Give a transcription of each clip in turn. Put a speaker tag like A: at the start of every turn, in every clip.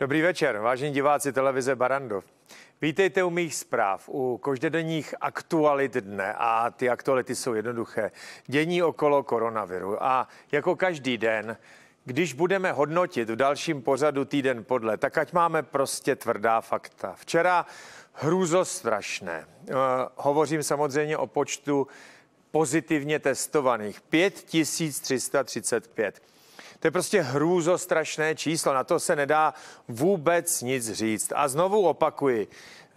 A: Dobrý večer, vážení diváci televize Barandov. Vítejte u mých zpráv, u každodenních aktualit dne a ty aktuality jsou jednoduché. Dění okolo koronaviru a jako každý den když budeme hodnotit v dalším pořadu týden podle, tak ať máme prostě tvrdá fakta. Včera hrůzostrašné. E, eh, hovořím samozřejmě o počtu pozitivně testovaných 5335. To je prostě hrůzostrašné číslo, na to se nedá vůbec nic říct. A znovu opakuji,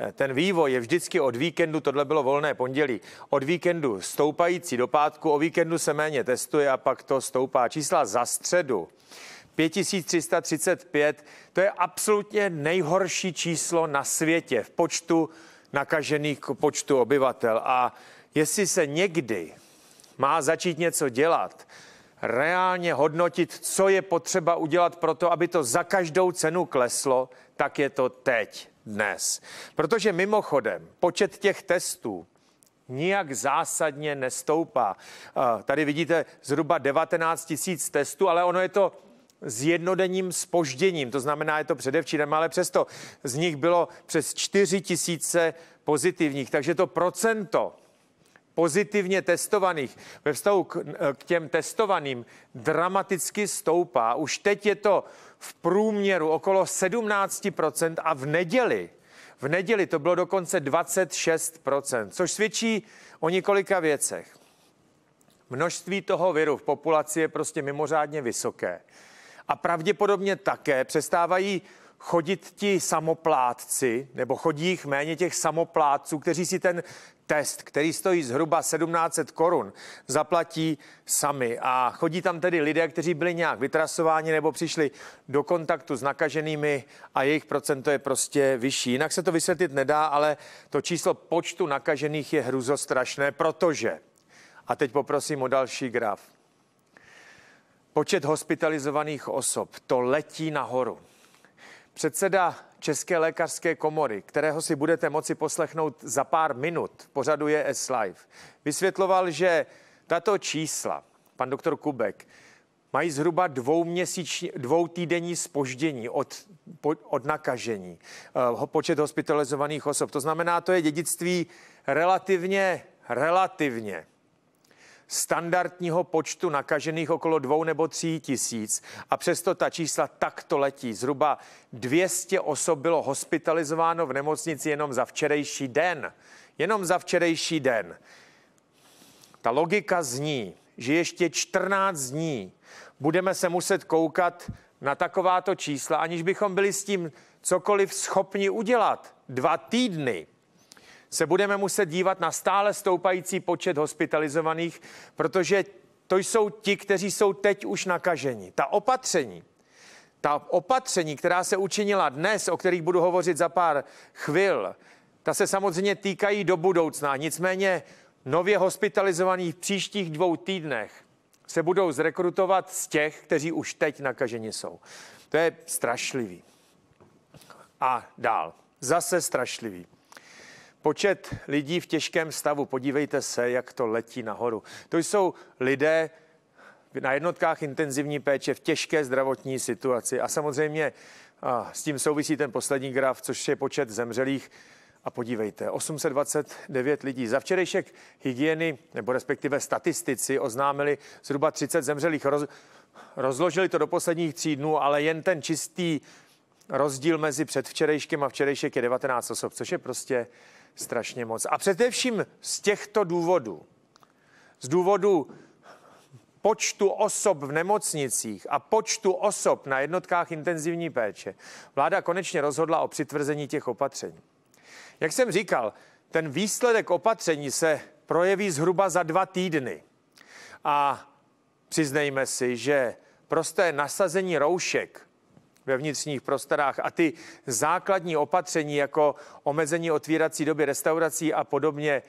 A: eh, ten vývoj je vždycky od víkendu, tohle bylo volné pondělí, od víkendu stoupající do pátku, o víkendu se méně testuje a pak to stoupá. Čísla za středu 5335, to je absolutně nejhorší číslo na světě v počtu nakažených k počtu obyvatel. A jestli se někdy má začít něco dělat, reálně hodnotit, co je potřeba udělat pro to, aby to za každou cenu kleslo, tak je to teď, dnes. Protože mimochodem, počet těch testů nijak zásadně nestoupá. Eh, tady vidíte zhruba 19 tisíc testů, ale ono je to s jednodenním spožděním, to znamená, je to předevčírem, ale přesto z nich bylo přes 4 tisíce pozitivních, takže to procento pozitivně testovaných ve vztahu k, k těm testovaným dramaticky stoupá. Už teď je to v průměru okolo 17% a v neděli, v neděli to bylo dokonce 26%, což svědčí o několika věcech. Množství toho viru v populaci je prostě mimořádně vysoké. A pravděpodobně také přestávají chodit ti samoplátci, nebo chodí jich méně těch samoplátců, kteří si ten test, který stojí zhruba 1700 korun, zaplatí sami. A chodí tam tedy lidé, kteří byli nějak vytrasováni nebo přišli do kontaktu s nakaženými a jejich procento je prostě vyšší. Jinak se to vysvětlit nedá, ale to číslo počtu nakažených je hruzostrašné, protože, a teď poprosím o další graf, počet hospitalizovaných osob, to letí nahoru. Předseda České lékařské komory, kterého si budete moci poslechnout za pár minut, pořaduje S-Live, vysvětloval, že tato čísla, pan doktor Kubek, mají zhruba dvouměsíční, dvoutýdenní spoždění od, po, od nakažení eh, počet hospitalizovaných osob. To znamená, to je dědictví relativně, relativně standardního počtu nakažených okolo dvou nebo tří tisíc a přesto ta čísla takto letí. Zhruba 200 osob bylo hospitalizováno v nemocnici jenom za včerejší den. Jenom za včerejší den. Ta logika zní, že ještě 14 dní budeme se muset koukat na takováto čísla, aniž bychom byli s tím cokoliv schopni udělat. Dva týdny se budeme muset dívat na stále stoupající počet hospitalizovaných, protože to jsou ti, kteří jsou teď už nakaženi. Ta opatření, ta opatření, která se učinila dnes, o kterých budu hovořit za pár chvil, ta se samozřejmě týkají do budoucna. Nicméně nově hospitalizovaných v příštích dvou týdnech se budou zrekrutovat z těch, kteří už teď nakaženi jsou. To je strašlivý. A dál. Zase strašlivý. Počet lidí v těžkém stavu, podívejte se, jak to letí nahoru. To jsou lidé na jednotkách intenzivní péče v těžké zdravotní situaci. A samozřejmě a s tím souvisí ten poslední graf, což je počet zemřelých. A podívejte, 829 lidí. Za včerejšek hygieny, nebo respektive statistici, oznámili zhruba 30 zemřelých. Roz, rozložili to do posledních tří dnů, ale jen ten čistý rozdíl mezi předvčerejškem a včerejšek je 19 osob, což je prostě strašně moc. A především z těchto důvodů, z důvodu počtu osob v nemocnicích a počtu osob na jednotkách intenzivní péče, vláda konečně rozhodla o přitvrzení těch opatření. Jak jsem říkal, ten výsledek opatření se projeví zhruba za dva týdny. A přiznejme si, že prosté nasazení roušek ve vnitřních prostorách a ty základní opatření jako omezení otvírací doby restaurací a podobně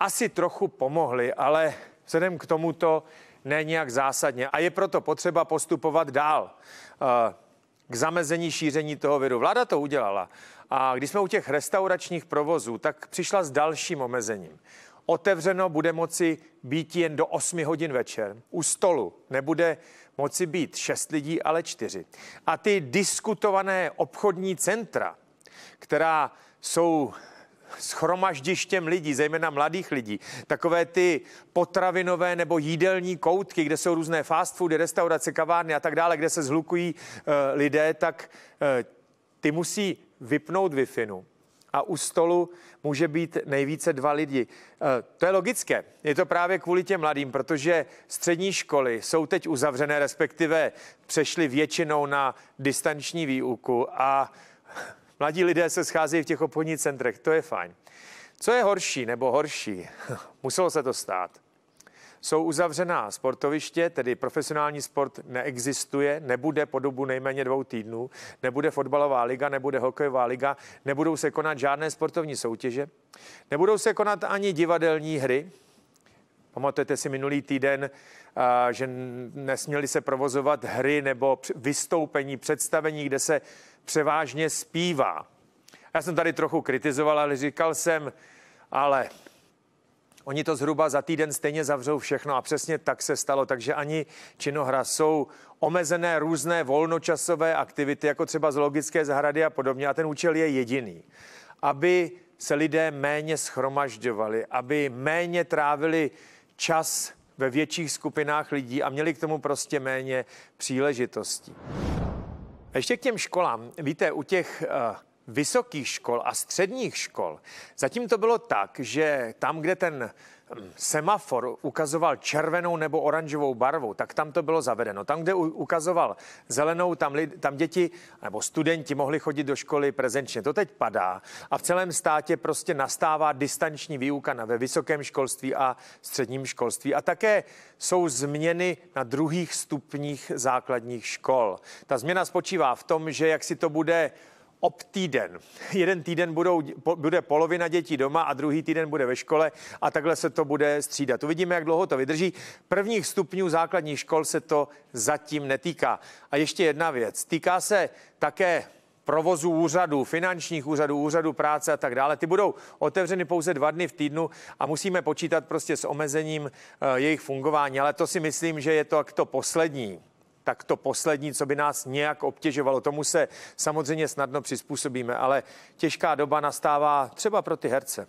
A: asi trochu pomohly, ale vzhledem k tomuto ne nějak zásadně. A je proto potřeba postupovat dál eh, k zamezení šíření toho viru. Vláda to udělala. A když jsme u těch restauračních provozů, tak přišla s dalším omezením. Otevřeno bude moci být jen do 8 hodin večer. U stolu nebude moci být 6 lidí, ale 4. A ty diskutované obchodní centra, která jsou schromaždištěm lidí, zejména mladých lidí, takové ty potravinové nebo jídelní koutky, kde jsou různé fast foody, restaurace, kavárny a tak dále, kde se zhlukují uh, lidé, tak uh, ty musí vypnout wi a u stolu může být nejvíce dva lidi. Eh, to je logické. Je to právě kvůli těm mladým, protože střední školy jsou teď uzavřené, respektive přešly většinou na distanční výuku a mladí lidé se scházejí v těch obchodních centrech. To je fajn. Co je horší nebo horší? Muselo se to stát. Jsou uzavřená sportoviště, tedy profesionální sport neexistuje, nebude po dobu nejméně dvou týdnů, nebude fotbalová liga, nebude hokejová liga, nebudou se konat žádné sportovní soutěže, nebudou se konat ani divadelní hry, Pamatujete si minulý týden, že nesměly se provozovat hry nebo vystoupení, představení, kde se převážně zpívá. Já jsem tady trochu kritizoval, ale říkal jsem, ale Oni to zhruba za týden stejně zavřou všechno a přesně tak se stalo, takže ani činohra jsou omezené různé volnočasové aktivity, jako třeba logické zahrady a podobně a ten účel je jediný. Aby se lidé méně schromažďovali, aby méně trávili čas ve větších skupinách lidí a měli k tomu prostě méně příležitostí. Ještě k těm školám. Víte, u těch eh, vysokých škol a středních škol. Zatím to bylo tak, že tam, kde ten mm, semafor ukazoval červenou nebo oranžovou barvu, tak tam to bylo zavedeno. Tam, kde ukazoval zelenou, tam, lid, tam děti nebo studenti mohli chodit do školy prezenčně. To teď padá a v celém státě prostě nastává distanční výuka na, ve vysokém školství a středním školství. A také jsou změny na druhých stupních základních škol. Ta změna spočívá v tom, že jak si to bude ob týden. Jeden týden budou, bude polovina dětí doma a druhý týden bude ve škole a takhle se to bude střídat. Uvidíme, jak dlouho to vydrží. Prvních stupňů základních škol se to zatím netýká. A ještě jedna věc. Týká se také provozu úřadů, finančních úřadů, úřadů práce a tak dále. Ty budou otevřeny pouze dva dny v týdnu a musíme počítat prostě s omezením eh, jejich fungování. Ale to si myslím, že je to jak to poslední tak to poslední, co by nás nějak obtěžovalo. Tomu se samozřejmě snadno přizpůsobíme, ale těžká doba nastává třeba pro ty herce.